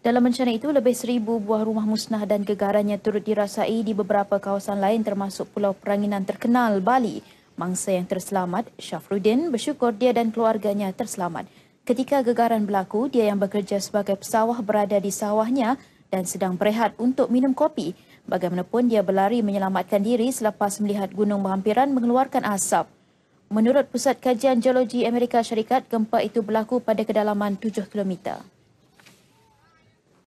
Dalam bencana itu, lebih seribu buah rumah musnah dan gegarannya turut dirasai di beberapa kawasan lain termasuk Pulau Peranginan terkenal Bali. Mangsa yang terselamat, Syafruddin, bersyukur dia dan keluarganya terselamat. Ketika gegaran berlaku, dia yang bekerja sebagai pesawah berada di sawahnya dan sedang berehat untuk minum kopi. Bagaimanapun, dia berlari menyelamatkan diri selepas melihat gunung berhampiran mengeluarkan asap. Menurut Pusat Kajian Geologi Amerika Syarikat, gempa itu berlaku pada kedalaman 7 kilometer.